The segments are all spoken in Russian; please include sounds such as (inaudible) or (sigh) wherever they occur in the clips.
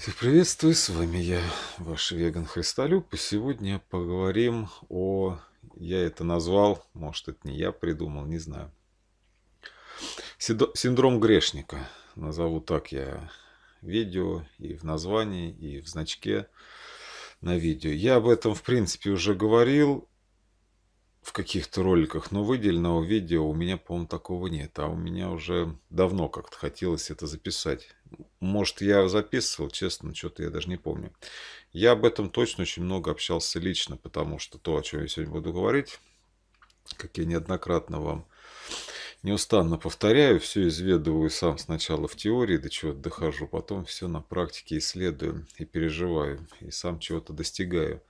Всех приветствую, с вами я, ваш веган Христолюб, и сегодня поговорим о... Я это назвал, может это не я придумал, не знаю. Синдром грешника, назову так я видео и в названии, и в значке на видео. Я об этом, в принципе, уже говорил в каких-то роликах, но выделенного видео у меня, по-моему, такого нет. А у меня уже давно как-то хотелось это записать может, я записывал, честно, что-то я даже не помню. Я об этом точно очень много общался лично, потому что то, о чем я сегодня буду говорить, как я неоднократно вам неустанно повторяю, все изведываю сам сначала в теории, до чего дохожу, потом все на практике исследую и переживаю, и сам чего-то достигаю.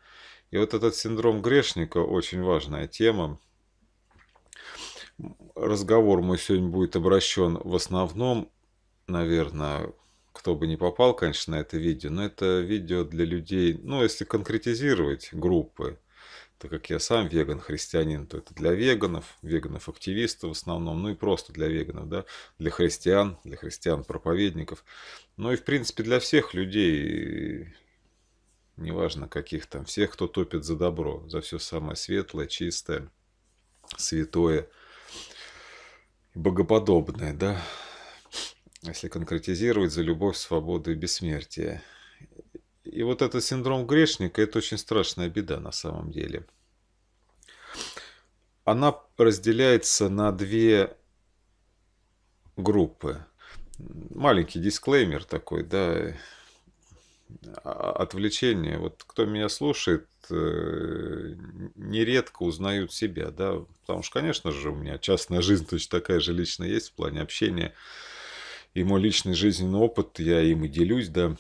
И вот этот синдром грешника очень важная тема, разговор мой сегодня будет обращен в основном наверное, кто бы не попал, конечно, на это видео, но это видео для людей, ну, если конкретизировать группы, так как я сам веган-христианин, то это для веганов, веганов-активистов в основном, ну и просто для веганов, да, для христиан, для христиан-проповедников, ну и, в принципе, для всех людей, неважно каких там, всех, кто топит за добро, за все самое светлое, чистое, святое, богоподобное, да, если конкретизировать, за любовь, свободу и бессмертие. И вот этот синдром грешника – это очень страшная беда на самом деле. Она разделяется на две группы. Маленький дисклеймер такой, да, а, отвлечение. Вот кто меня слушает, э, нередко узнают себя, да, потому что, конечно же, у меня частная жизнь точно такая же лично есть в плане общения и мой личный жизненный опыт, я им и делюсь, да.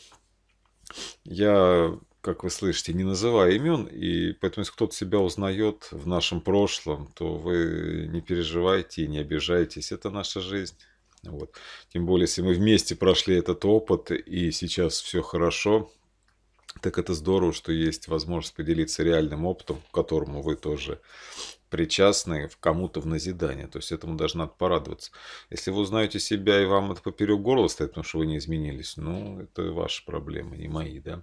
Я, как вы слышите, не называю имен, и поэтому, если кто-то себя узнает в нашем прошлом, то вы не переживайте и не обижайтесь, это наша жизнь. Вот. Тем более, если мы вместе прошли этот опыт, и сейчас все хорошо, так это здорово, что есть возможность поделиться реальным опытом, которому вы тоже причастные в кому-то в назидание. То есть этому даже надо порадоваться. Если вы узнаете себя и вам это поперек горла стоит, потому что вы не изменились, ну, это ваши проблемы, не мои, да.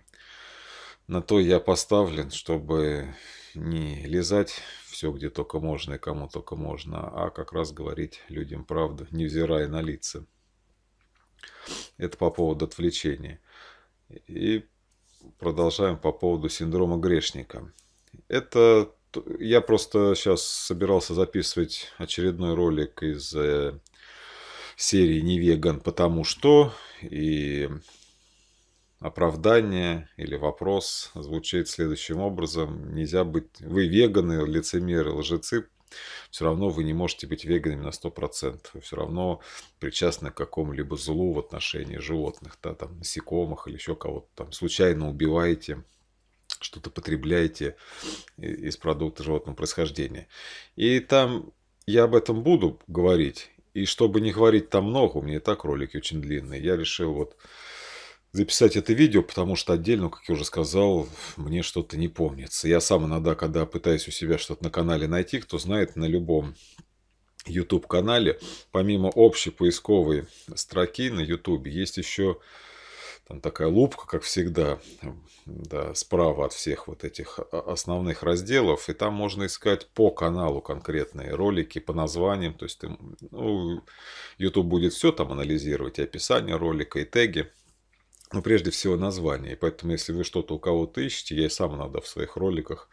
На то я поставлен, чтобы не лезать все, где только можно и кому только можно, а как раз говорить людям правду, невзирая на лица. Это по поводу отвлечения. И продолжаем по поводу синдрома грешника. Это я просто сейчас собирался записывать очередной ролик из э, серии «Не веган, потому что» и оправдание или вопрос звучит следующим образом. Нельзя быть... Вы веганы, лицемеры, лжецы, все равно вы не можете быть веганами на 100%. Вы все равно причастны к какому-либо злу в отношении животных, да, там, насекомых или еще кого-то там. Случайно убиваете что-то потребляете э, из продукта животного происхождения. И там я об этом буду говорить. И чтобы не говорить там много, у меня и так ролики очень длинные, я решил вот записать это видео, потому что отдельно, как я уже сказал, мне что-то не помнится. Я сам иногда, когда пытаюсь у себя что-то на канале найти, кто знает, на любом YouTube-канале, помимо общей поисковой строки на YouTube, есть еще там такая лупка, как всегда, да, справа от всех вот этих основных разделов. И там можно искать по каналу конкретные ролики, по названиям. То есть ты, ну, YouTube будет все там анализировать, и описание ролика, и теги. Но прежде всего название. И поэтому, если вы что-то у кого-то ищете, я и сам надо в своих роликах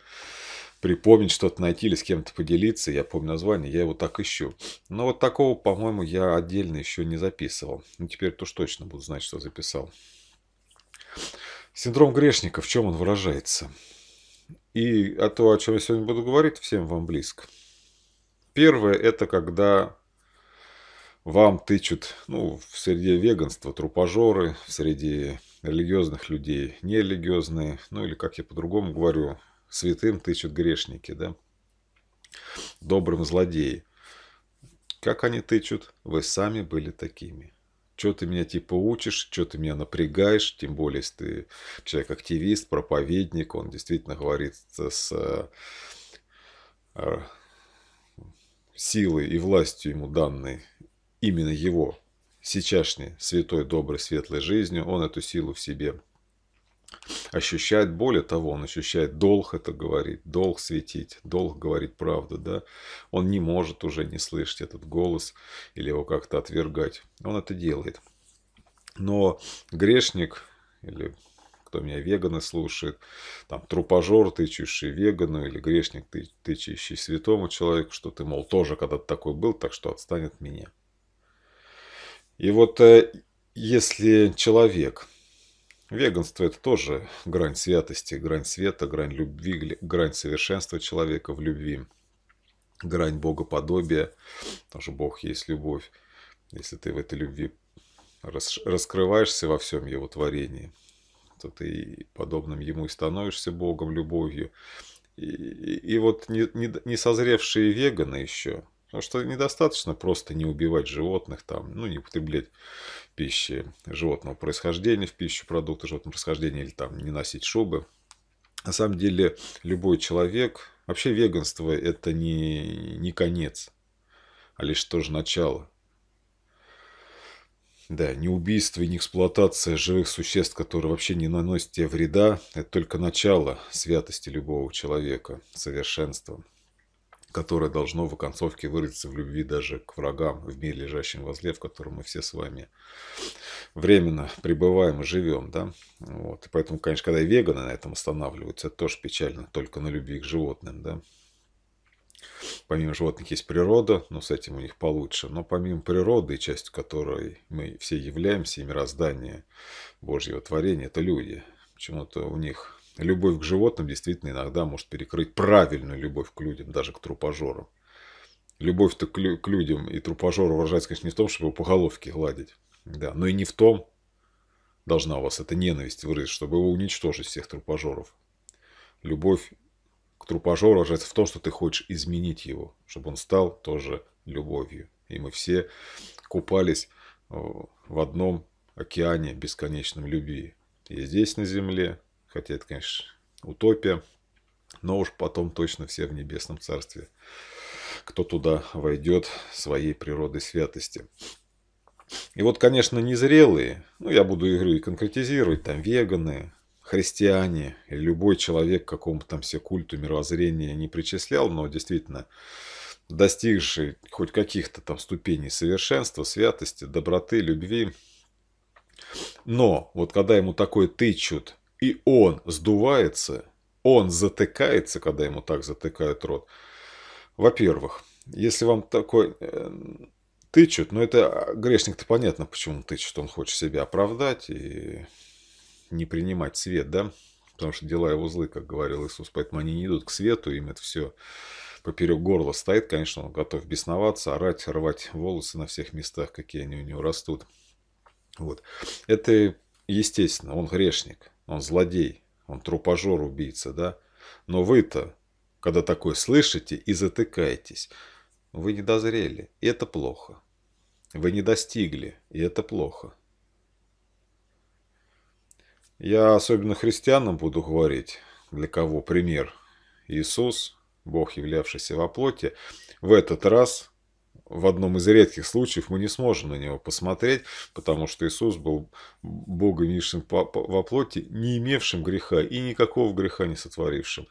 припомнить что-то найти или с кем-то поделиться. Я помню название, я его так ищу. Но вот такого, по-моему, я отдельно еще не записывал. Ну, теперь-то уж точно буду знать, что записал. Синдром грешника, в чем он выражается? И а то, о чем я сегодня буду говорить, всем вам близко. Первое – это когда вам тычут, ну, в среде веганства трупажоры, в среде религиозных людей нерелигиозные, ну или, как я по-другому говорю, святым тычут грешники, да, добрым злодеи. Как они тычут? Вы сами были такими. Что ты меня типа учишь, что ты меня напрягаешь, тем более, если ты человек-активист, проповедник, он действительно говорит с э, э, силой и властью ему данной, именно его, сейчасшней, святой, доброй, светлой жизнью, он эту силу в себе ощущает более того, он ощущает долг это говорить, долг светить, долг говорить правду, да, он не может уже не слышать этот голос или его как-то отвергать, он это делает. Но грешник или кто меня веганы слушает, там, трупожор, тычущий вегану, или грешник, ты, тычущий святому человеку, что ты, мол, тоже когда-то такой был, так что отстанет от меня. И вот э, если человек Веганство – это тоже грань святости, грань света, грань любви, грань совершенства человека в любви, грань богоподобия, потому что Бог есть любовь, если ты в этой любви раскрываешься во всем Его творении, то ты подобным Ему и становишься Богом, любовью. И, и, и вот не, не, не созревшие веганы еще, потому что недостаточно просто не убивать животных, там, ну, не употреблять пищи животного происхождения, в пищу продукты животного происхождения или там не носить шубы. На самом деле любой человек, вообще веганство это не, не конец, а лишь тоже начало. Да, не убийство и не эксплуатация живых существ, которые вообще не наносят тебе вреда, это только начало святости любого человека, совершенства которое должно в оконцовке выразиться в любви даже к врагам, в мире лежащем возле, в котором мы все с вами временно пребываем и живем. Да? Вот. И поэтому, конечно, когда и веганы на этом останавливаются, это тоже печально, только на любви к животным. Да? Помимо животных есть природа, но с этим у них получше. Но помимо природы, частью которой мы все являемся, и мироздание Божьего творения, это люди. Почему-то у них Любовь к животным действительно иногда может перекрыть правильную любовь к людям, даже к трупожорам. Любовь-то к, людям и трупожору выражается, конечно, не в том, чтобы его по головке гладить, да, но и не в том, должна у вас эта ненависть выразиться, чтобы его уничтожить всех трупожоров. Любовь к трупожору выражается в том, что ты хочешь изменить его, чтобы он стал тоже любовью. И мы все купались э, в одном океане бесконечном любви. И здесь на земле, Хотя это, конечно, утопия. Но уж потом точно все в небесном царстве. Кто туда войдет своей природой святости. И вот, конечно, незрелые, ну, я буду и конкретизировать, там, веганы, христиане, любой человек какому-то там все культу мировоззрения не причислял, но действительно достигший хоть каких-то там ступеней совершенства, святости, доброты, любви. Но вот когда ему такое тычут, и он сдувается, он затыкается, когда ему так затыкают рот. Во-первых, если вам такой э, тычут, но ну это а, грешник-то понятно, почему он тычет, он хочет себя оправдать и не принимать свет, да? Потому что дела его злы, как говорил Иисус, поэтому они не идут к свету, им это все поперек горла стоит, конечно, он готов бесноваться, орать, рвать волосы на всех местах, какие они у него растут. Вот. Это естественно, он грешник. Он злодей, он трупожор-убийца, да? Но вы-то, когда такое слышите и затыкаетесь, вы не дозрели, и это плохо. Вы не достигли, и это плохо. Я особенно христианам буду говорить, для кого пример Иисус, Бог, являвшийся во плоти, в этот раз в одном из редких случаев мы не сможем на него посмотреть, потому что Иисус был Богом низшим во плоти, не имевшим греха и никакого греха не сотворившим.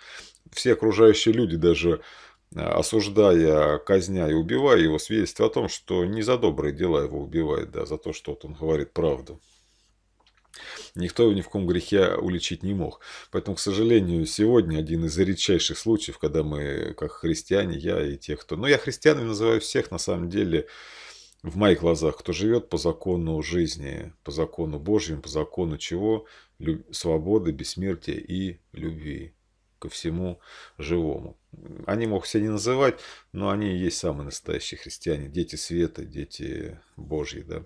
Все окружающие люди, даже а, осуждая, казня и убивая его, свидетельствуют о том, что не за добрые дела его убивают, да, за то, что вот он говорит правду. Никто ни в ком грехе уличить не мог. Поэтому, к сожалению, сегодня один из редчайших случаев, когда мы, как христиане, я и те, кто... Ну, я христианами называю всех, на самом деле, в моих глазах, кто живет по закону жизни, по закону Божьему, по закону чего? Люб... Свободы, бессмертия и любви ко всему живому. Они могут себя не называть, но они и есть самые настоящие христиане, дети света, дети Божьи, да.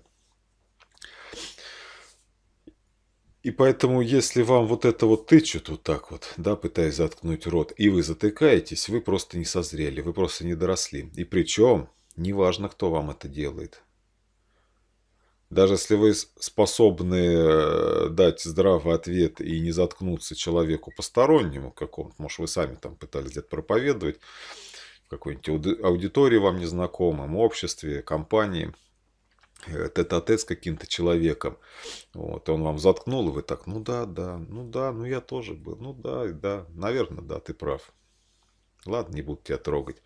И поэтому, если вам вот это вот тычут вот так вот, да, пытаясь заткнуть рот, и вы затыкаетесь, вы просто не созрели, вы просто не доросли. И причем, неважно, кто вам это делает. Даже если вы способны э, дать здравый ответ и не заткнуться человеку постороннему какому-то, может, вы сами там пытались где-то проповедовать, в какой-нибудь аудитории вам незнакомом, обществе, компании – тет-а-тет с каким-то человеком. Вот, он вам заткнул, и вы так, ну да, да, ну да, ну я тоже был, ну да, да, наверное, да, ты прав. Ладно, не буду тебя трогать.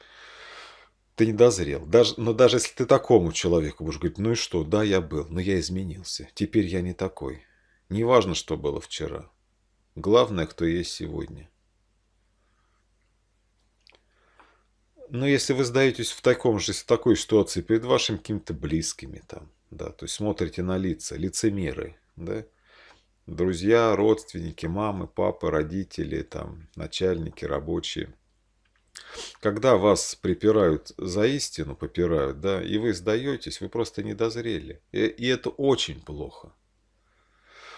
Ты не дозрел. Даже, но даже если ты такому человеку будешь говорить, ну и что, да, я был, но я изменился. Теперь я не такой. Неважно, что было вчера. Главное, кто есть сегодня. Но ну, если вы сдаетесь в таком же, в такой ситуации перед вашими какими-то близкими там, да, то есть смотрите на лица, лицемеры, да, друзья, родственники, мамы, папы, родители, там, начальники, рабочие. Когда вас припирают за истину, попирают, да, и вы сдаетесь, вы просто не дозрели. И, и это очень плохо.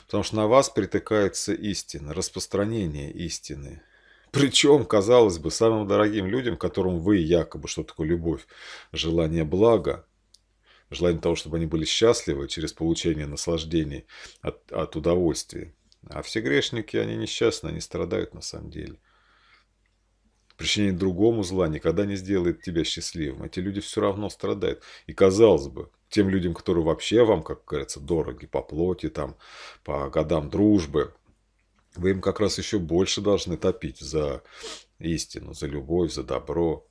Потому что на вас притыкается истина, распространение истины. Причем, казалось бы, самым дорогим людям, которым вы якобы, что такое любовь, желание блага, желание того, чтобы они были счастливы через получение наслаждений от, от удовольствия. А все грешники, они несчастны, они страдают на самом деле. Причинение другому зла никогда не сделает тебя счастливым. Эти люди все равно страдают. И казалось бы, тем людям, которые вообще вам, как говорится, дороги по плоти, там, по годам дружбы, вы им как раз еще больше должны топить за истину, за любовь, за добро.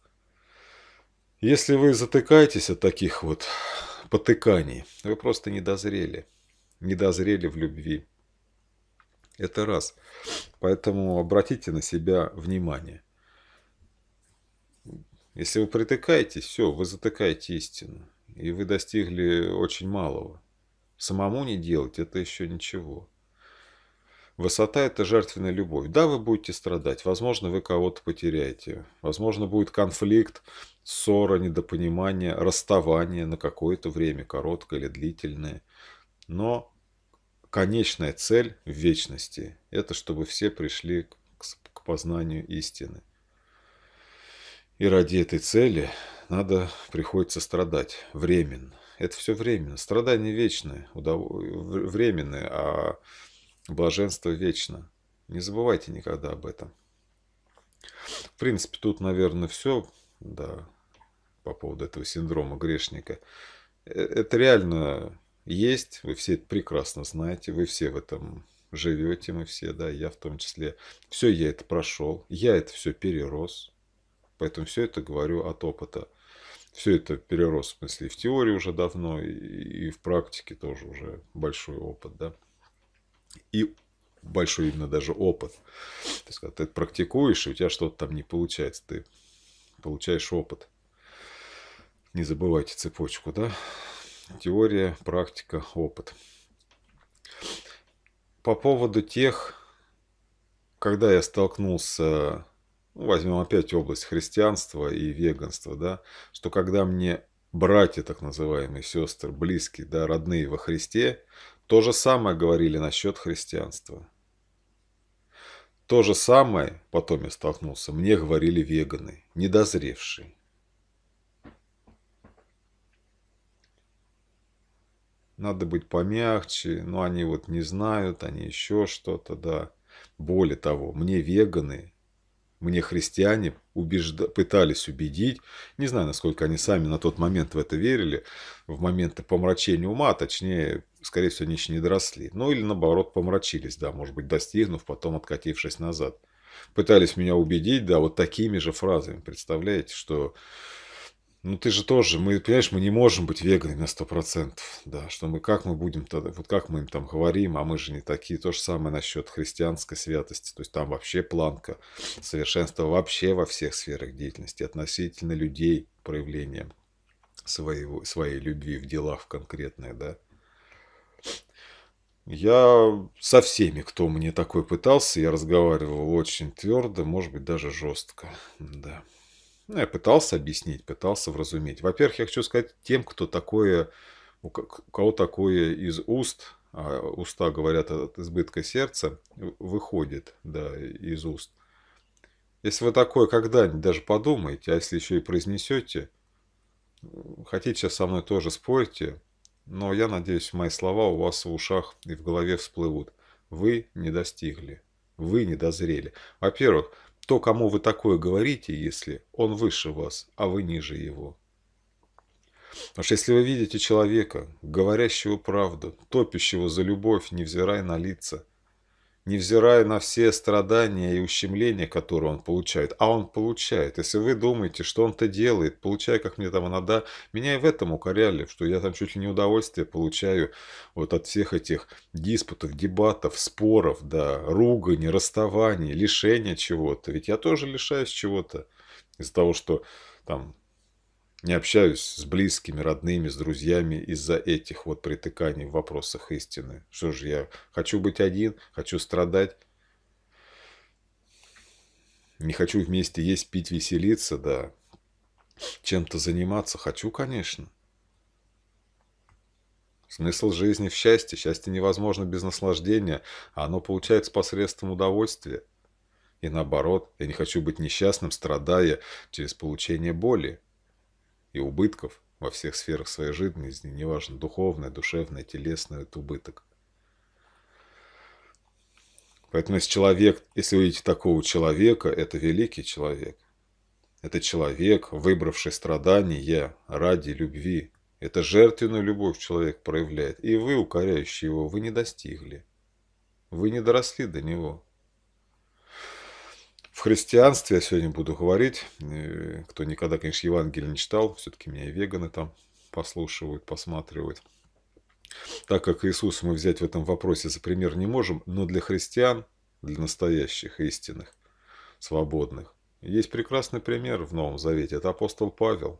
Если вы затыкаетесь от таких вот потыканий, вы просто не дозрели. Не дозрели в любви. Это раз. Поэтому обратите на себя внимание. Если вы притыкаетесь, все, вы затыкаете истину. И вы достигли очень малого. Самому не делать это еще ничего. Высота – это жертвенная любовь. Да, вы будете страдать, возможно, вы кого-то потеряете, возможно, будет конфликт, ссора, недопонимание, расставание на какое-то время, короткое или длительное. Но конечная цель в вечности – это чтобы все пришли к, познанию истины. И ради этой цели надо, приходится страдать временно. Это все временно. Страдания вечные, удов... временные, а Блаженство вечно. Не забывайте никогда об этом. В принципе, тут, наверное, все, да, по поводу этого синдрома грешника. Э, это реально есть, вы все это прекрасно знаете, вы все в этом живете, мы все, да, я в том числе. Все я это прошел, я это все перерос, поэтому все это говорю от опыта. Все это перерос, в смысле, и в теории уже давно, и, и в практике тоже уже большой опыт, да и большой именно даже опыт. То есть, когда ты это практикуешь, и у тебя что-то там не получается, ты получаешь опыт. Не забывайте цепочку, да? Теория, практика, опыт. По поводу тех, когда я столкнулся, ну, возьмем опять область христианства и веганства, да, что когда мне братья, так называемые, сестры, близкие, да, родные во Христе, то же самое говорили насчет христианства. То же самое, потом я столкнулся, мне говорили веганы, недозревшие. Надо быть помягче, но они вот не знают, они еще что-то, да. Более того, мне веганы, мне христиане убежда... пытались убедить, не знаю, насколько они сами на тот момент в это верили, в момент помрачения ума, точнее, скорее всего, они еще не доросли. Ну или наоборот помрачились, да, может быть, достигнув, потом откатившись назад. Пытались меня убедить, да, вот такими же фразами, представляете, что... Ну ты же тоже, мы, понимаешь, мы не можем быть веганами на сто процентов, да, что мы, как мы будем тогда, вот как мы им там говорим, а мы же не такие, то же самое насчет христианской святости, то есть там вообще планка совершенства вообще во всех сферах деятельности, относительно людей проявления своего, своей любви в делах конкретных, да, я со всеми, кто мне такой пытался, я разговаривал очень твердо, может быть, даже жестко. Да. Ну, я пытался объяснить, пытался вразуметь. Во-первых, я хочу сказать тем, кто такое, у кого такое из уст, а уста говорят от избытка сердца, выходит да, из уст. Если вы такое когда-нибудь даже подумаете, а если еще и произнесете, хотите сейчас со мной тоже спорить? Но я надеюсь, мои слова у вас в ушах и в голове всплывут. Вы не достигли. Вы не дозрели. Во-первых, то, кому вы такое говорите, если он выше вас, а вы ниже его. Потому что если вы видите человека, говорящего правду, топящего за любовь, невзирая на лица, невзирая на все страдания и ущемления, которые он получает. А он получает. Если вы думаете, что он-то делает, получая, как мне там иногда, меня и в этом укоряли, что я там чуть ли не удовольствие получаю вот от всех этих диспутов, дебатов, споров, да, руганий, расставаний, лишения чего-то. Ведь я тоже лишаюсь чего-то из-за того, что там не общаюсь с близкими, родными, с друзьями из-за этих вот притыканий в вопросах истины. Что же я хочу быть один, хочу страдать. Не хочу вместе есть, пить, веселиться, да. Чем-то заниматься хочу, конечно. Смысл жизни в счастье. Счастье невозможно без наслаждения, а оно получается посредством удовольствия. И наоборот, я не хочу быть несчастным, страдая через получение боли и убытков во всех сферах своей жизни, неважно, духовное, душевное, телесное, это убыток. Поэтому если человек, если увидите такого человека, это великий человек. Это человек, выбравший страдания ради любви. Это жертвенную любовь человек проявляет. И вы, укоряющие его, вы не достигли. Вы не доросли до него в христианстве я сегодня буду говорить. Э, кто никогда, конечно, Евангелие не читал, все-таки меня и веганы там послушивают, посматривают. Так как Иисус мы взять в этом вопросе за пример не можем, но для христиан, для настоящих, истинных, свободных, есть прекрасный пример в Новом Завете. Это апостол Павел.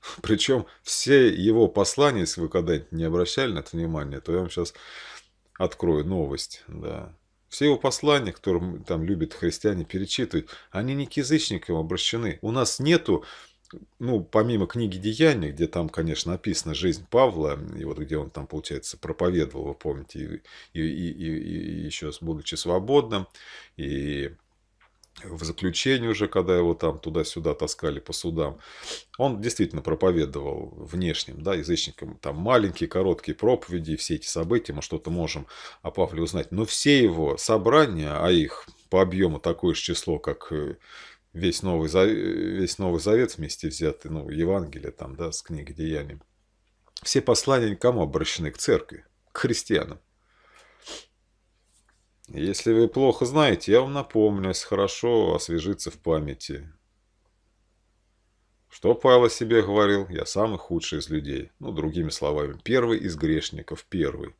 (laughs) Причем все его послания, если вы когда-нибудь не обращали на это внимание, то я вам сейчас открою новость. Да. Все его послания, которым там любят христиане перечитывать, они не к язычникам обращены. У нас нету ну, помимо книги «Деяния», где там, конечно, описана жизнь Павла, и вот где он там, получается, проповедовал, вы помните, и, и, и, и еще с «Будучи свободным», и в заключении уже, когда его там туда-сюда таскали по судам, он действительно проповедовал внешним, да, язычникам, там маленькие, короткие проповеди, все эти события, мы что-то можем о Павле узнать, но все его собрания, а их по объему такое же число, как э, весь Новый, весь Новый Завет вместе взятый, ну, Евангелие там, да, с книги Деяний, все послания никому обращены к церкви, к христианам. Если вы плохо знаете, я вам напомню, если хорошо освежиться в памяти. Что Павел о себе говорил, я самый худший из людей. Ну, другими словами, первый из грешников, первый.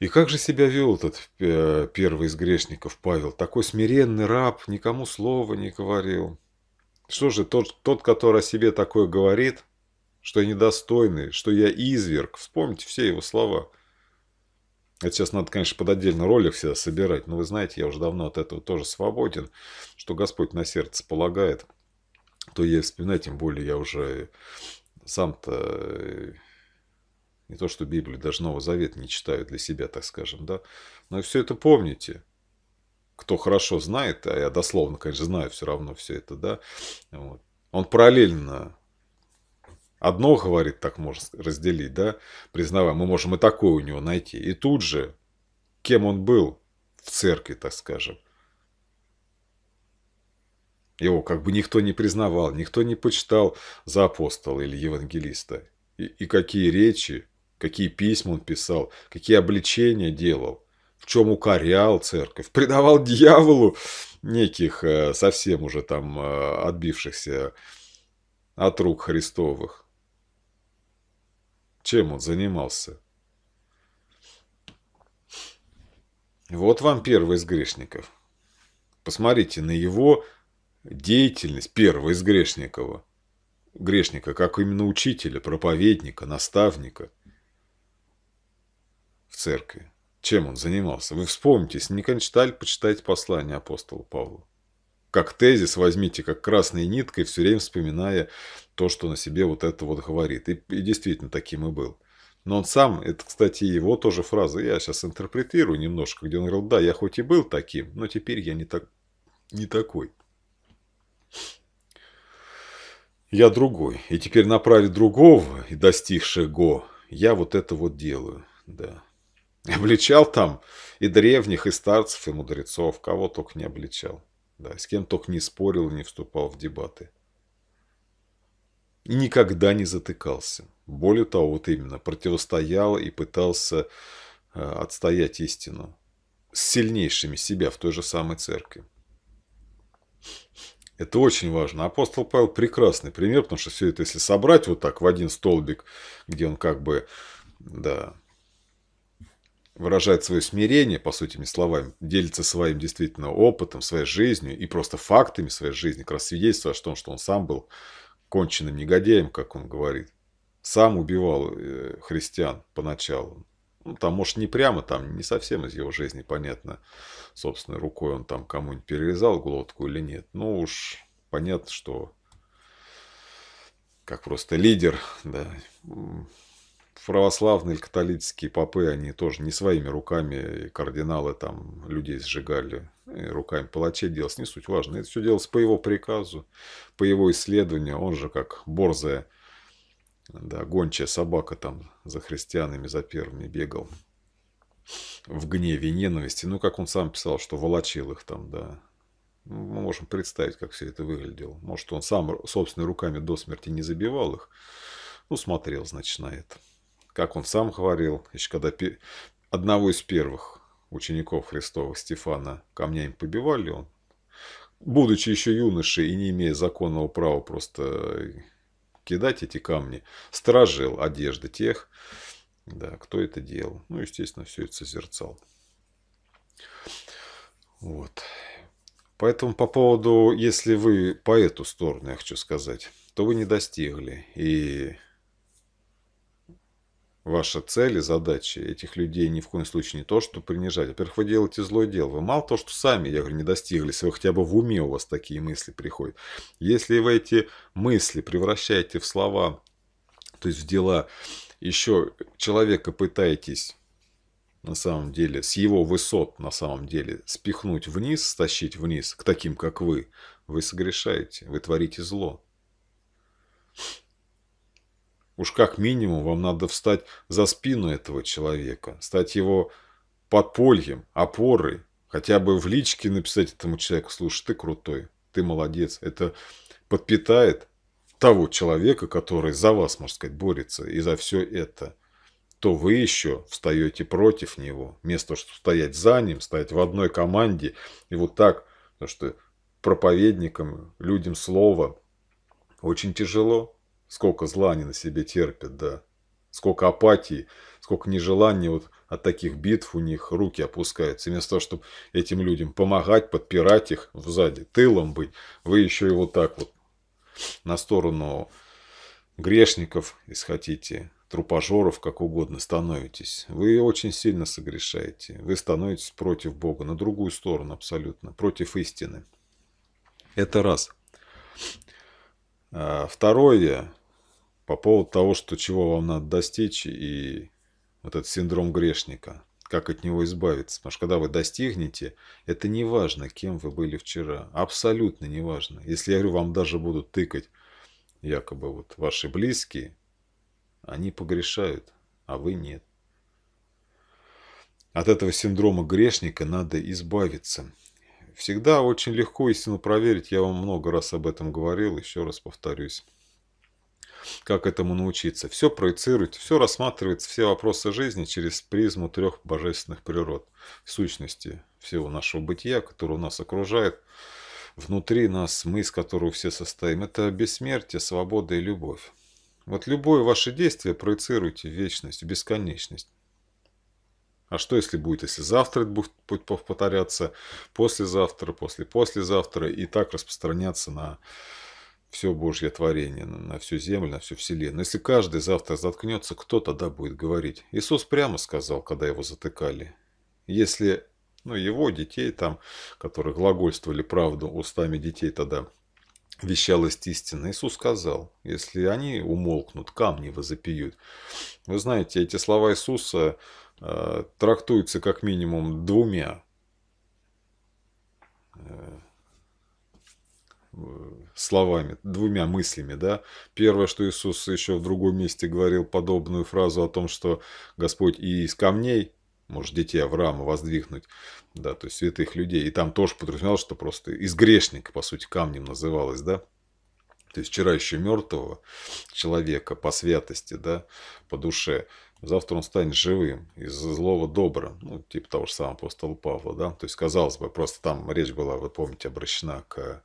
И как же себя вел этот э, первый из грешников Павел? Такой смиренный раб, никому слова не говорил. Что же, тот, тот который о себе такое говорит, что я недостойный, что я изверг, вспомните все его слова – это сейчас надо, конечно, под отдельный ролик всегда собирать. Но вы знаете, я уже давно от этого тоже свободен. Что Господь на сердце полагает, то я вспоминаю. Тем более я уже сам-то э, не то что Библию, даже Новый Завет не читаю для себя, так скажем, да. Но все это помните. Кто хорошо знает, а я дословно, конечно, знаю все равно все это, да. Вот. Он параллельно Одно, говорит, так можно разделить, да, признавая, мы можем и такое у него найти. И тут же, кем он был в церкви, так скажем, его как бы никто не признавал, никто не почитал за апостола или евангелиста. И, и какие речи, какие письма он писал, какие обличения делал, в чем укорял церковь, предавал дьяволу неких э, совсем уже там э, отбившихся от рук Христовых. Чем он занимался? Вот вам первый из грешников. Посмотрите на его деятельность первого из грешникова. Грешника, как именно учителя, проповедника, наставника в церкви. Чем он занимался? Вы вспомните, если не кончитали, почитайте послание апостола Павла как тезис возьмите, как красной ниткой, все время вспоминая то, что на себе вот это вот говорит. И, и действительно таким и был. Но он сам, это, кстати, его тоже фраза, я сейчас интерпретирую немножко, где он говорил, да, я хоть и был таким, но теперь я не, так, не такой. Я другой. И теперь направить другого и достигшего я вот это вот делаю. Да. Обличал там и древних, и старцев, и мудрецов, кого только не обличал. Да, с кем только не спорил не вступал в дебаты. И никогда не затыкался. Более того, вот именно, противостоял и пытался э, отстоять истину с сильнейшими себя в той же самой церкви. Это очень важно. Апостол Павел прекрасный пример, потому что все это, если собрать вот так в один столбик, где он как бы, да, выражает свое смирение, по сути, этими словами, делится своим действительно опытом, своей жизнью и просто фактами своей жизни, как раз свидетельство о том, что он сам был конченным негодяем, как он говорит. Сам убивал э, христиан поначалу. Ну, там, может, не прямо, там не совсем из его жизни понятно, собственно, рукой он там кому-нибудь перерезал глотку или нет. Ну уж понятно, что как просто лидер, да, православные или католические попы, они тоже не своими руками, и кардиналы там людей сжигали, и руками палачей делалось, не суть важно. Это все делалось по его приказу, по его исследованию. Он же как борзая, да, гончая собака там за христианами, за первыми бегал в гневе, ненависти. Ну, как он сам писал, что волочил их там, да. Ну, мы можем представить, как все это выглядело. Может, он сам собственными руками до смерти не забивал их. Ну, смотрел, значит, на это как он сам говорил, еще когда одного из первых учеников Христова Стефана камнями побивали, он, будучи еще юношей и не имея законного права просто э, кидать эти камни, стражил одежды тех, да, кто это делал. Ну, естественно, все это созерцал. Вот. Поэтому по поводу, если вы по эту сторону, я хочу сказать, то вы не достигли. И ваша цель и задача этих людей ни в коем случае не то, что принижать. Во-первых, вы делаете злое дело. Вы мало то, что сами, я говорю, не достигли, если вы хотя бы в уме у вас такие мысли приходят. Если вы эти мысли превращаете в слова, то есть в дела, еще человека пытаетесь на самом деле, с его высот на самом деле, спихнуть вниз, стащить вниз к таким, как вы, вы согрешаете, вы творите зло. Уж как минимум вам надо встать за спину этого человека, стать его подпольем, опорой, хотя бы в личке написать этому человеку, слушай, ты крутой, ты молодец. Это подпитает того человека, который за вас, можно сказать, борется и за все это то вы еще встаете против него. Вместо того, чтобы стоять за ним, стоять в одной команде. И вот так, потому что проповедникам, людям слова очень тяжело. Сколько зла они на себе терпят, да. Сколько апатии, сколько нежелания вот от таких битв у них руки опускаются. вместо того, чтобы этим людям помогать, подпирать их сзади, тылом быть, вы еще и вот так вот на сторону грешников, если хотите, трупожоров, как угодно, становитесь. Вы очень сильно согрешаете. Вы становитесь против Бога, на другую сторону абсолютно, против истины. Это раз. А, второе, по поводу того, что чего вам надо достичь и вот этот синдром грешника, как от него избавиться. Потому что когда вы достигнете, это не важно, кем вы были вчера, абсолютно не важно. Если я говорю, вам даже будут тыкать якобы вот ваши близкие, они погрешают, а вы нет. От этого синдрома грешника надо избавиться. Всегда очень легко истину проверить, я вам много раз об этом говорил, еще раз повторюсь как этому научиться. Все проецирует, все рассматривает, все вопросы жизни через призму трех божественных природ, сущности всего нашего бытия, которое нас окружает, внутри нас, мы, из которого все состоим. Это бессмертие, свобода и любовь. Вот любое ваше действие проецируйте в вечность, в бесконечность. А что если будет, если завтра это будет повторяться, послезавтра, после послезавтра и так распространяться на все Божье творение, на всю землю, на всю вселенную. Если каждый завтра заткнется, кто тогда будет говорить? Иисус прямо сказал, когда его затыкали. Если ну, его детей там, которые глагольствовали правду устами детей тогда, вещалась истина. Иисус сказал, если они умолкнут, камни возопьют. Вы знаете, эти слова Иисуса э, трактуются как минимум двумя э, Э, словами, двумя мыслями, да. Первое, что Иисус еще в другом месте говорил подобную фразу о том, что Господь и из камней может детей Авраама воздвигнуть, да, то есть святых людей. И там тоже подразумевалось, что просто из грешника, по сути, камнем называлось, да. То есть вчера еще мертвого человека по святости, да, по душе – Завтра он станет живым, из злого добра, ну, типа того же самого апостола Павла, да, то есть, казалось бы, просто там речь была, вы помните, обращена к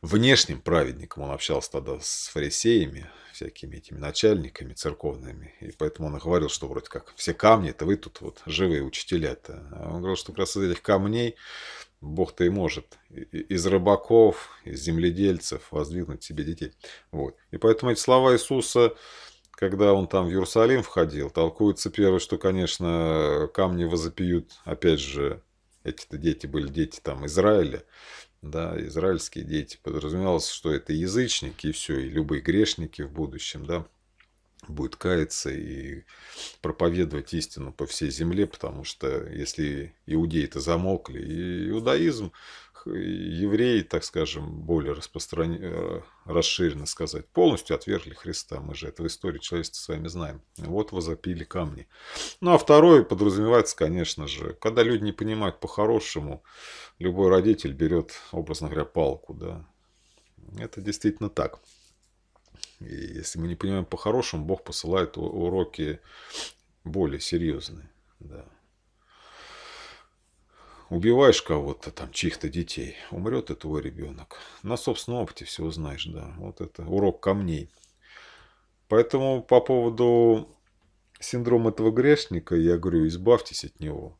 внешним праведникам, он общался тогда с фарисеями, всякими этими начальниками церковными, и поэтому он говорил, что вроде как все камни, это вы тут вот живые учителя-то, а он говорил, что как раз из этих камней Бог-то и может из рыбаков, из земледельцев воздвигнуть себе детей, вот, и поэтому эти слова Иисуса, когда он там в Иерусалим входил, толкуется первое, что, конечно, камни возопьют, опять же, эти-то дети были дети там Израиля, да, израильские дети, подразумевалось, что это язычники и все, и любые грешники в будущем, да, будет каяться и проповедовать истину по всей земле, потому что если иудеи-то замолкли, и иудаизм евреи, так скажем, более распростран... Э, расширенно сказать, полностью отвергли Христа. Мы же это в истории человечества с вами знаем. Вот возопили камни. Ну, а второе подразумевается, конечно же, когда люди не понимают по-хорошему, любой родитель берет, образно говоря, палку, да. Это действительно так. И если мы не понимаем по-хорошему, Бог посылает уроки более серьезные, да убиваешь кого-то, там, чьих-то детей, умрет и твой ребенок. На собственном опыте все узнаешь, да. Вот это урок камней. Поэтому по поводу синдрома этого грешника, я говорю, избавьтесь от него.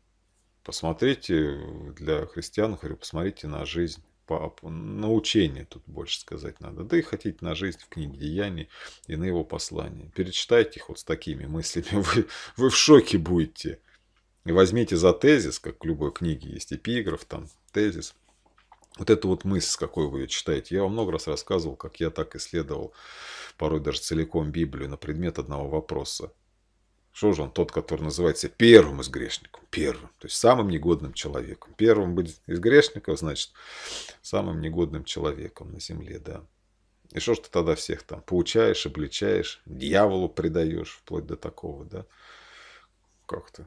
Посмотрите для христиан, говорю, посмотрите на жизнь, по, на учение тут больше сказать надо. Да и хотите на жизнь в книге Деяний и на его послание. Перечитайте их вот с такими мыслями, (laughs) вы, вы в шоке будете. И возьмите за тезис, как в любой книге есть эпиграф, там тезис. Вот эту вот мысль, с какой вы ее читаете. Я вам много раз рассказывал, как я так исследовал порой даже целиком Библию на предмет одного вопроса. Что же он, тот, который называется первым из грешников, первым, то есть самым негодным человеком. Первым быть из грешников, значит, самым негодным человеком на земле, да. И что ж ты тогда всех там поучаешь, обличаешь, дьяволу предаешь, вплоть до такого, да? Как-то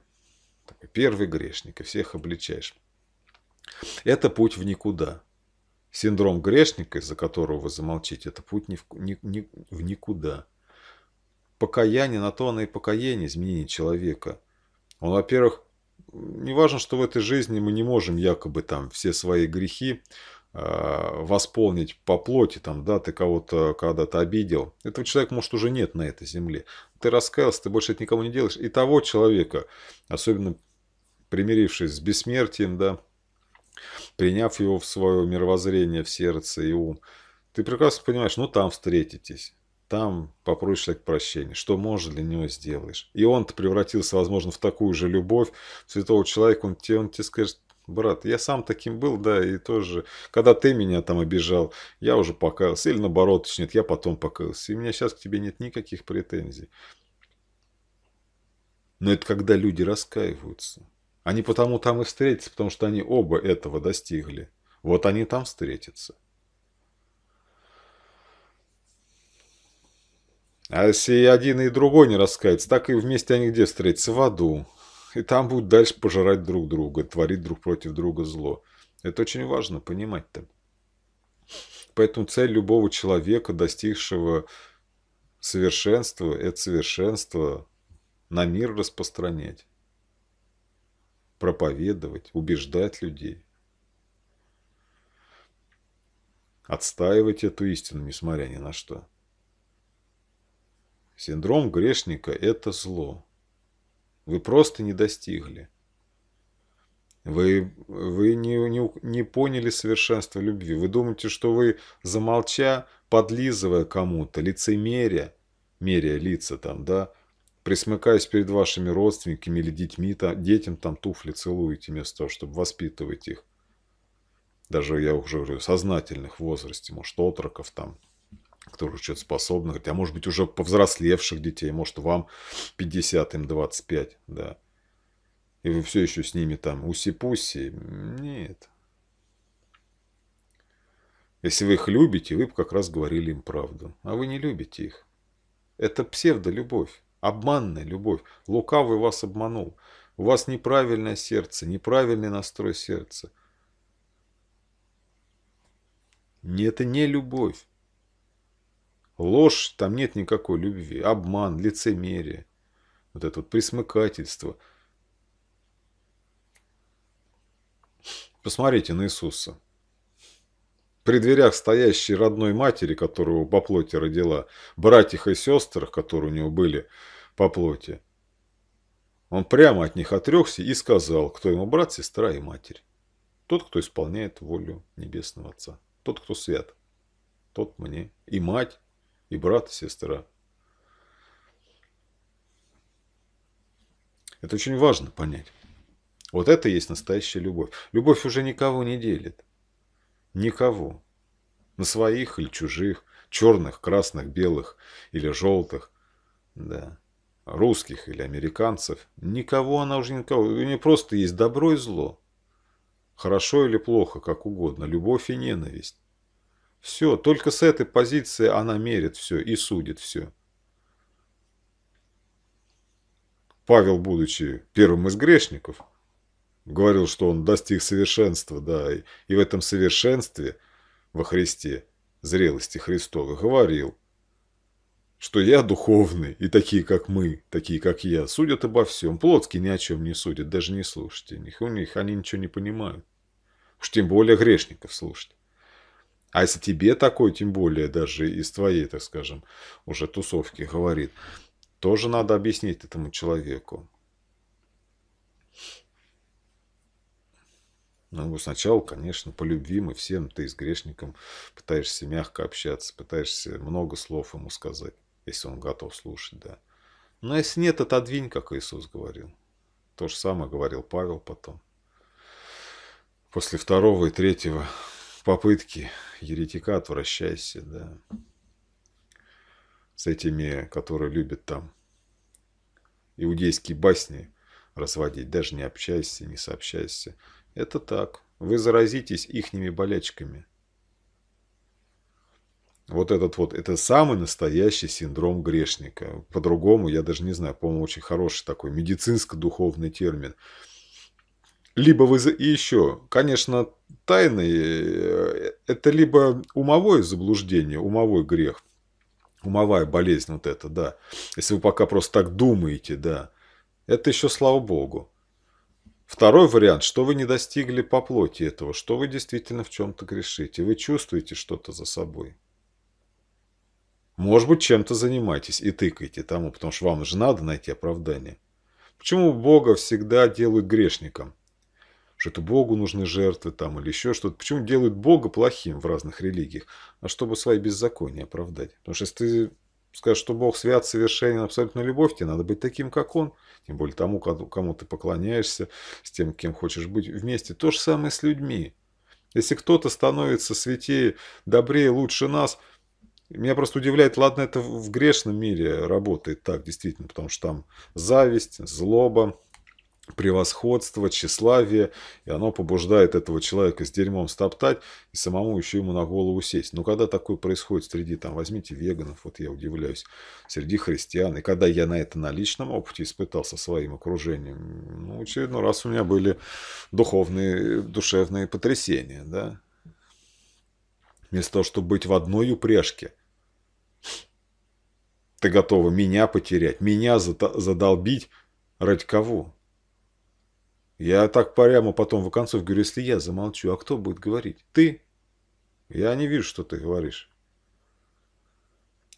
такой первый грешник, и всех обличаешь. Это путь в никуда. Синдром грешника, из-за которого вы замолчите, это путь не в, не, не, в никуда. Покаяние, на то оно и покаяние, изменение человека. Он, во-первых, не важно, что в этой жизни мы не можем якобы там все свои грехи Э, восполнить по плоти, там, да, ты кого-то когда-то обидел. Этого человека, может, уже нет на этой земле. Ты раскаялся, ты больше это никому не делаешь. И того человека, особенно примирившись с бессмертием, да, приняв его в свое мировоззрение, в сердце и ум, ты прекрасно понимаешь, ну, там встретитесь. Там попросишь человек прощения, что можешь для него сделаешь. И он превратился, возможно, в такую же любовь святого человека, он тебе, он тебе скажет, брат, я сам таким был, да, и тоже, когда ты меня там обижал, я уже покаялся, или наоборот, точнее, я потом покаялся, и у меня сейчас к тебе нет никаких претензий. Но это когда люди раскаиваются. Они потому там и встретятся, потому что они оба этого достигли. Вот они там встретятся. А если один и другой не раскается, так и вместе они где встретятся? В аду. И там будут дальше пожирать друг друга, творить друг против друга зло. Это очень важно понимать-то. Поэтому цель любого человека, достигшего совершенства, это совершенство на мир распространять, проповедовать, убеждать людей, отстаивать эту истину, несмотря ни на что. Синдром грешника – это зло. Вы просто не достигли. Вы, вы не, не, не поняли совершенства любви. Вы думаете, что вы замолча, подлизывая кому-то, лицемерие, меря лица там, да, присмыкаясь перед вашими родственниками или детьми, там, детям там туфли целуете вместо того, чтобы воспитывать их. Даже я уже говорю, сознательных в возрасте, может, отроков там, которые уже что-то способны, говорит, а может быть уже повзрослевших детей, может вам 50, им 25, да. И вы все еще с ними там уси-пуси. Нет. Если вы их любите, вы бы как раз говорили им правду. А вы не любите их. Это псевдолюбовь, обманная любовь. Лукавый вас обманул. У вас неправильное сердце, неправильный настрой сердца. Это не любовь. Ложь, там нет никакой любви, обман, лицемерие, вот это вот присмыкательство. Посмотрите на Иисуса. При дверях стоящей родной матери, которую по плоти родила, братьях и сестрах, которые у него были по плоти, он прямо от них отрекся и сказал, кто ему брат, сестра и матерь. Тот, кто исполняет волю Небесного Отца, тот, кто свят, тот мне и мать, и брат, и сестра. Это очень важно понять. Вот это и есть настоящая любовь. Любовь уже никого не делит. Никого. На своих или чужих, черных, красных, белых или желтых, да, русских или американцев. Никого она уже никого. У нее просто есть добро и зло. Хорошо или плохо, как угодно. Любовь и ненависть. Все, только с этой позиции она мерит все и судит все. Павел, будучи первым из грешников, говорил, что он достиг совершенства, да, и, в этом совершенстве во Христе, зрелости Христовой, говорил, что я духовный, и такие, как мы, такие, как я, судят обо всем. Плотские ни о чем не судят, даже не слушайте. У них они ничего не понимают. Уж тем более грешников слушать. А если тебе такой, тем более даже из твоей, так скажем, уже тусовки говорит, тоже надо объяснить этому человеку. Ну, сначала, конечно, по любви мы всем, ты с грешником пытаешься мягко общаться, пытаешься много слов ему сказать, если он готов слушать, да. Но если нет, отодвинь, как Иисус говорил. То же самое говорил Павел потом. После второго и третьего в попытке еретика отвращайся, да. С этими, которые любят там иудейские басни разводить, даже не общайся, не сообщайся. Это так. Вы заразитесь ихними болячками. Вот этот вот, это самый настоящий синдром грешника. По-другому, я даже не знаю, по-моему, очень хороший такой медицинско-духовный термин – либо вы еще, конечно, тайные, э, это либо умовое заблуждение, умовой грех, умовая болезнь вот это, да. Если вы пока просто так думаете, да, это еще слава богу. Второй вариант, что вы не достигли по плоти этого, что вы действительно в чем-то грешите, вы чувствуете что-то за собой. Может быть, чем-то занимаетесь и тыкаете тому, потому что вам же надо найти оправдание. Почему Бога всегда делают грешником? что это Богу нужны жертвы там или еще что-то. Почему делают Бога плохим в разных религиях? А чтобы свои беззакония оправдать. Потому что если ты скажешь, что Бог свят, совершенен, абсолютно любовь, тебе надо быть таким, как Он. Тем более тому, кому ты поклоняешься, с тем, кем хочешь быть вместе. То же самое с людьми. Если кто-то становится святее, добрее, лучше нас, меня просто удивляет, ладно, это в грешном мире работает так, действительно, потому что там зависть, злоба, превосходство, тщеславие, и оно побуждает этого человека с дерьмом стоптать и самому еще ему на голову сесть. Но когда такое происходит среди, там, возьмите веганов, вот я удивляюсь, среди христиан, и когда я на это на личном опыте испытался своим окружением, ну, очередной раз у меня были духовные, душевные потрясения, да. Вместо того, чтобы быть в одной упряжке, ты готова меня потерять, меня задолбить ради кого? Я так прямо потом в оконцовке говорю, если я замолчу, а кто будет говорить? Ты? Я не вижу, что ты говоришь.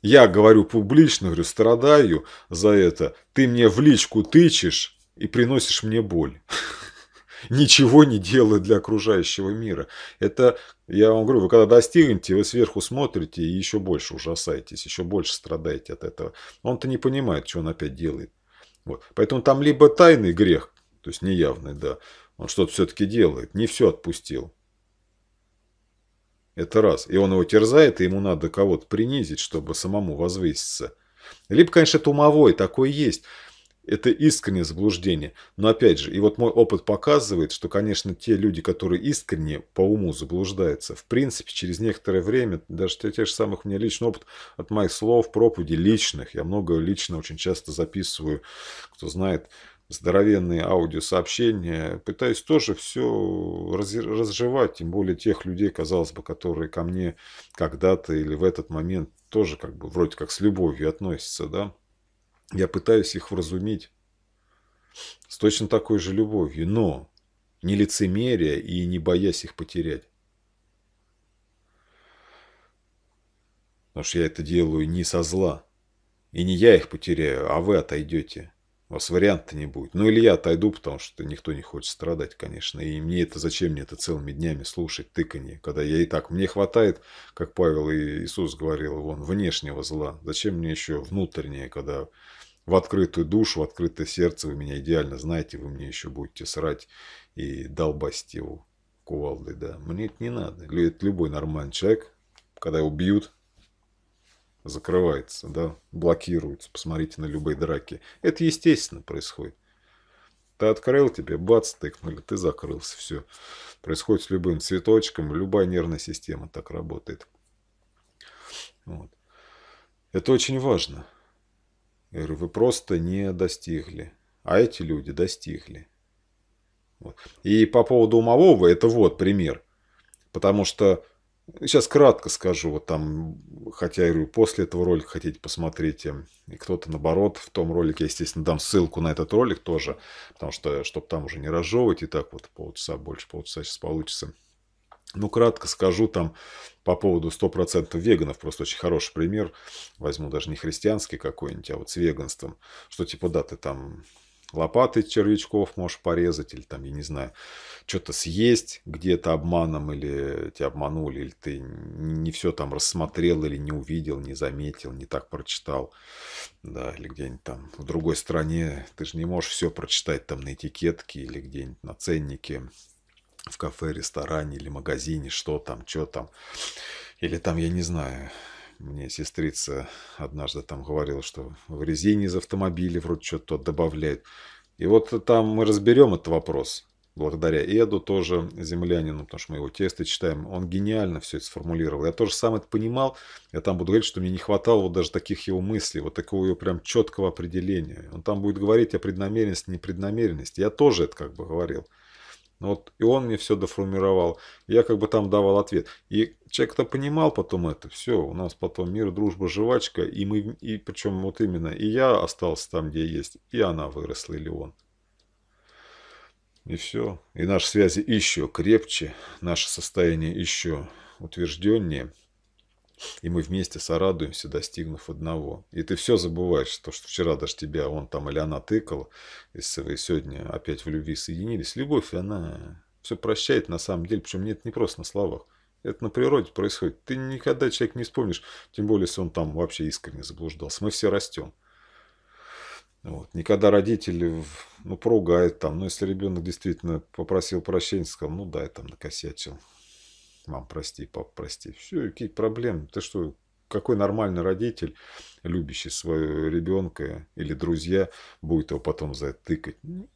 Я говорю публично, говорю, страдаю за это. Ты мне в личку тычешь и приносишь мне боль. (laughs) Ничего не делая для окружающего мира. Это, я вам говорю, вы когда достигнете, вы сверху смотрите и еще больше ужасаетесь, еще больше страдаете от этого. Он-то не понимает, что он опять делает. Вот. Поэтому там либо тайный грех, то есть неявный, да. Он что-то все-таки делает, не все отпустил. Это раз. И он его терзает, и ему надо кого-то принизить, чтобы самому возвыситься. Либо, конечно, это умовой, такой есть. Это искреннее заблуждение. Но опять же, и вот мой опыт показывает, что, конечно, те люди, которые искренне по уму заблуждаются, в принципе, через некоторое время, даже те, те же самых, у меня личный опыт от моих слов, проповеди личных, я много лично очень часто записываю, кто знает, здоровенные аудиосообщения, пытаюсь тоже все разжевать, тем более тех людей, казалось бы, которые ко мне когда-то или в этот момент тоже как бы вроде как с любовью относятся, да. Я пытаюсь их вразумить с точно такой же любовью, но не лицемерие и не боясь их потерять. Потому что я это делаю не со зла. И не я их потеряю, а вы отойдете. У вас варианта не будет. Ну или я отойду, потому что никто не хочет страдать, конечно. И мне это зачем мне это целыми днями слушать тыканье, когда я и так... Мне хватает, как Павел и Иисус говорил, вон, внешнего зла. Зачем мне еще внутреннее, когда в открытую душу, в открытое сердце вы меня идеально знаете, вы мне еще будете срать и долбасть его кувалдой, да. Мне это не надо. Это любой нормальный человек, когда его бьют, закрывается, да, блокируется. Посмотрите на любые драки. Это естественно происходит. Ты открыл, тебе бац, тыкнули, ты закрылся, все. Происходит с любым цветочком, любая нервная система так работает. Вот. Это очень важно. Я говорю, вы просто не достигли. А эти люди достигли. Вот. И по поводу умового, это вот пример. Потому что Сейчас кратко скажу, вот там, хотя я говорю, после этого ролика хотите посмотреть, эм, и кто-то наоборот, в том ролике я, естественно, дам ссылку на этот ролик тоже, потому что, э, чтобы там уже не разжевывать, и так вот полчаса больше, полчаса сейчас получится. Ну, кратко скажу там по поводу 100% веганов, просто очень хороший пример, возьму даже не христианский какой-нибудь, а вот с веганством, что типа да, ты там лопатой червячков можешь порезать, или там, я не знаю, что-то съесть где-то обманом, или тебя обманули, или ты не все там рассмотрел, или не увидел, не заметил, не так прочитал, да, или где-нибудь там в другой стране, ты же не можешь все прочитать там на этикетке или где-нибудь на ценнике, в кафе, ресторане или магазине, что там, что там, или там, я не знаю, мне сестрица однажды там говорила, что в резине из автомобиля вроде что-то добавляет. И вот там мы разберем этот вопрос. Благодаря Эду тоже, землянину, потому что мы его тесты читаем, он гениально все это сформулировал. Я тоже сам это понимал. Я там буду говорить, что мне не хватало вот даже таких его мыслей, вот такого его прям четкого определения. Он там будет говорить о преднамеренности, непреднамеренности. Я тоже это как бы говорил. Ну вот, и он мне все доформировал. Я как бы там давал ответ. И человек-то понимал потом это. Все, у нас потом мир, дружба, жвачка. И мы, и причем вот именно, и я остался там, где есть, и она выросла, или он. И все. И наши связи еще крепче, наше состояние еще утвержденнее. И мы вместе сорадуемся, достигнув одного. И ты все забываешь, то, что вчера даже тебя он там или она тыкал, если вы сегодня опять в любви соединились. Любовь, она все прощает на самом деле, причем нет, не просто на словах. Это на природе происходит. Ты никогда человек не вспомнишь, тем более, если он там вообще искренне заблуждался. Мы все растем. Вот. Никогда родители ну, поругают там. Но если ребенок действительно попросил прощения, сказал, ну да, я там накосячил. Мам, прости, пап, прости. Все, какие проблемы? Ты что, какой нормальный родитель, любящий своего ребенка или друзья, будет его потом за это тыкать? Ну,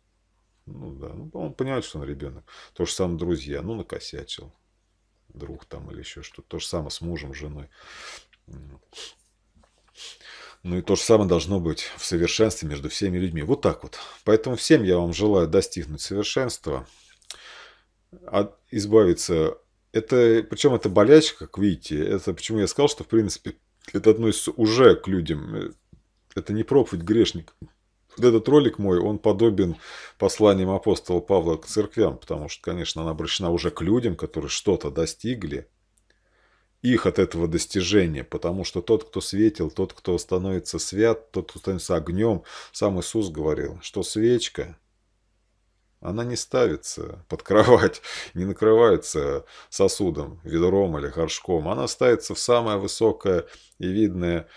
ну да, ну, он понимает, что он ребенок. То же самое друзья, ну накосячил. Друг там или еще что-то. То же самое с мужем, женой. Ну и то же самое должно быть в совершенстве между всеми людьми. Вот так вот. Поэтому всем я вам желаю достигнуть совершенства, от, а, избавиться это, причем это болячка, как видите, это почему я сказал, что в принципе это относится уже к людям. Это не проповедь грешник. Вот этот ролик мой, он подобен посланиям апостола Павла к церквям, потому что, конечно, она обращена уже к людям, которые что-то достигли, их от этого достижения, потому что тот, кто светил, тот, кто становится свят, тот, кто становится огнем, сам Иисус говорил, что свечка она не ставится под кровать, (laughs) не накрывается сосудом, ведром или горшком. Она ставится в самое высокое и видное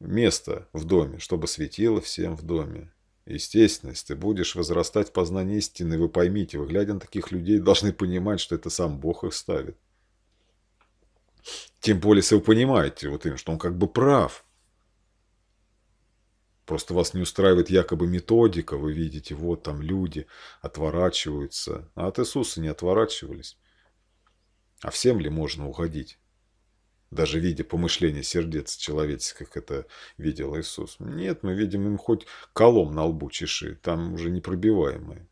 место в доме, чтобы светило всем в доме. Естественность, ты будешь возрастать в познании истины, вы поймите, вы, глядя на таких людей, должны понимать, что это сам Бог их ставит. Тем более, если вы понимаете, вот именно, что он как бы прав – Просто вас не устраивает якобы методика, вы видите, вот там люди отворачиваются, а от Иисуса не отворачивались. А всем ли можно уходить? Даже видя помышления сердец человеческих, это видел Иисус. Нет, мы видим им хоть колом на лбу чеши, там уже непробиваемые.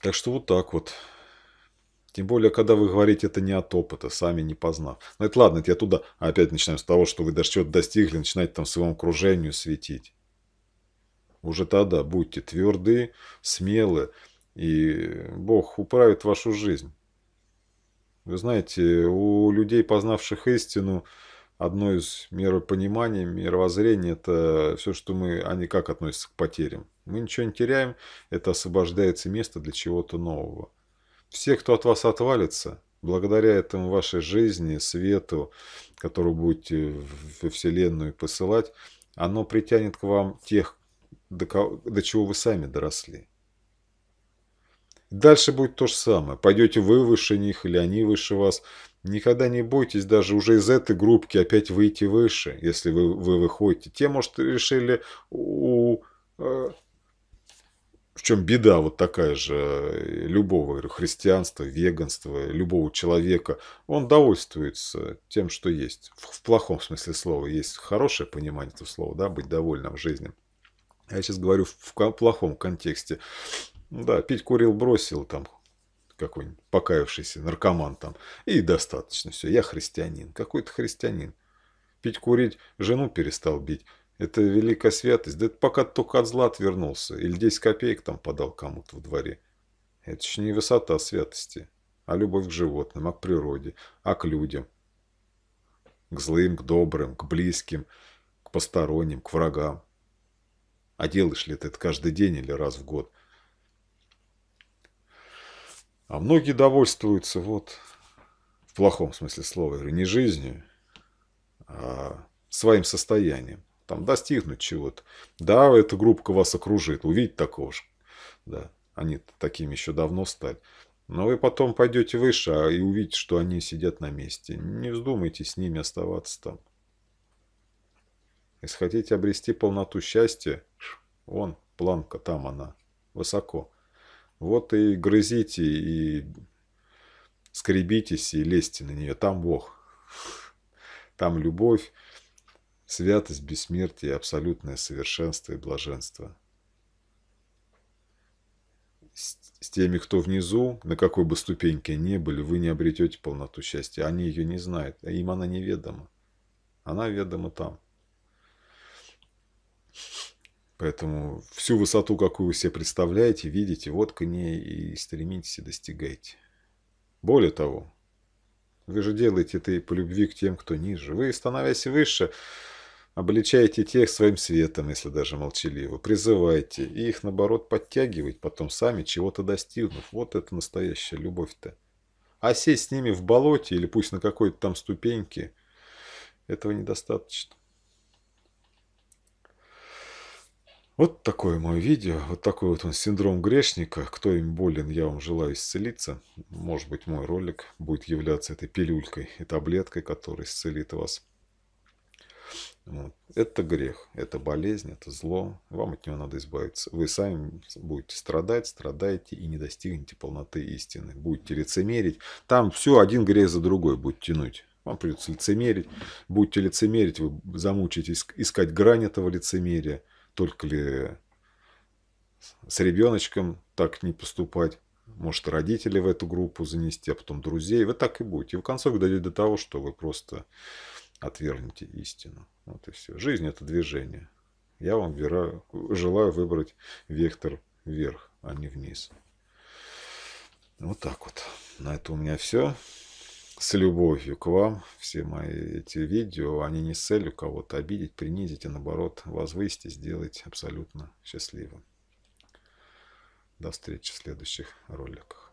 Так что вот так вот. Тем более, когда вы говорите это не от опыта, сами не познав. Ну это ладно, это я туда опять начинаю с того, что вы даже чего-то достигли, начинаете там своему окружению светить. Уже тогда будьте тверды, смелы, и Бог управит вашу жизнь. Вы знаете, у людей, познавших истину, одно из миропониманий, мировоззрения – это все, что мы, они как относятся к потерям. Мы ничего не теряем, это освобождается место для чего-то нового. Все, кто от вас отвалится, благодаря этому вашей жизни, свету, который будете во Вселенную посылать, оно притянет к вам тех, до, кого, до чего вы сами доросли. Дальше будет то же самое. Пойдете вы выше них или они выше вас. Никогда не бойтесь даже уже из этой группки опять выйти выше, если вы, вы выходите. Те, может, решили у, э, в чем беда вот такая же э, любого христианства, веганства, любого человека. Он довольствуется тем, что есть. В, в плохом смысле слова есть хорошее понимание этого слова, да, быть довольным в жизни. Я сейчас говорю в, в плохом контексте. Да, пить курил, бросил, там, какой-нибудь покаявшийся наркоман там. И достаточно все, я христианин. Какой-то христианин. Пить, курить, жену перестал бить. Это великая святость. Да это пока только от зла отвернулся. Или 10 копеек там подал кому-то в дворе. Это ж не высота святости, а любовь к животным, а к природе, а к людям. К злым, к добрым, к близким, к посторонним, к врагам. А делаешь ли ты это каждый день или раз в год? А многие довольствуются вот в плохом смысле слова, не жизнью, а своим состоянием там, достигнуть чего-то. Да, эта группка вас окружит, увидеть такого же. Да, они такими еще давно стали. Но вы потом пойдете выше а, и увидите, что они сидят на месте. Не вздумайте с ними оставаться там. Если хотите обрести полноту счастья, вон планка, там она, высоко. Вот и грызите, и скребитесь, и лезьте на нее. Там Бог, там любовь, святость, бессмертие, абсолютное совершенство и блаженство. С теми, кто внизу, на какой бы ступеньке ни были, вы не обретете полноту счастья. Они ее не знают, а им она неведома. Она ведома там. Поэтому всю высоту, какую вы себе представляете, видите, вот к ней и стремитесь и достигайте. Более того, вы же делаете это и по любви к тем, кто ниже. Вы, становясь выше, Обличайте тех своим светом, если даже молчаливо. Призывайте. И их, наоборот, подтягивать, потом сами чего-то достигнув. Вот это настоящая любовь-то. А сесть с ними в болоте или пусть на какой-то там ступеньке, этого недостаточно. Вот такое мое видео, вот такой вот он синдром грешника. Кто им болен, я вам желаю исцелиться. Может быть, мой ролик будет являться этой пилюлькой и таблеткой, которая исцелит вас. Это грех, это болезнь, это зло. Вам от него надо избавиться. Вы сами будете страдать, страдаете и не достигнете полноты истины. Будете лицемерить. Там все один грех за другой будет тянуть. Вам придется лицемерить. Будете лицемерить, вы замучитесь искать грань этого лицемерия. Только ли с ребеночком так не поступать. Может, родители в эту группу занести, а потом друзей. Вы так и будете. И в конце вы дойдете до того, что вы просто отвергните истину. Вот и все. Жизнь – это движение. Я вам вера... желаю выбрать вектор вверх, а не вниз. Вот так вот. На это у меня все. С любовью к вам. Все мои эти видео, они не с целью кого-то обидеть, принизить, а наоборот возвысить и сделать абсолютно счастливым. До встречи в следующих роликах.